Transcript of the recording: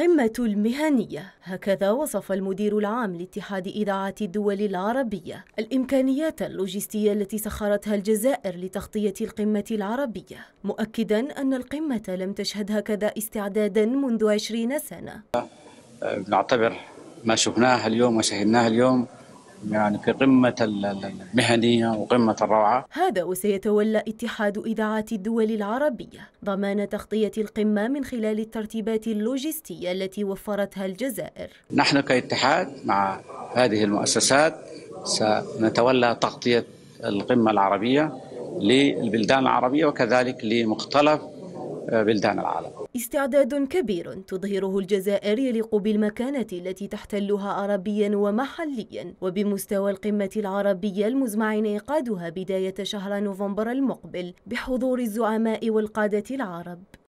القمة المهنية هكذا وصف المدير العام لاتحاد إذاعات الدول العربية الإمكانيات اللوجستية التي سخرتها الجزائر لتغطية القمة العربية مؤكدا أن القمة لم تشهد هكذا استعدادا منذ عشرين سنة نعتبر ما شفناه اليوم وشهدناه اليوم يعني في قمة المهنية وقمة الروعة هذا وسيتولى اتحاد إذاعات الدول العربية ضمان تغطية القمة من خلال الترتيبات اللوجستية التي وفرتها الجزائر نحن كاتحاد مع هذه المؤسسات سنتولى تغطية القمة العربية للبلدان العربية وكذلك لمختلف بلدان العالم استعداد كبير تظهره الجزائر يليق بالمكانة التي تحتلها عربيا ومحليا وبمستوى القمة العربية المزمع انعقادها بداية شهر نوفمبر المقبل بحضور الزعماء والقادة العرب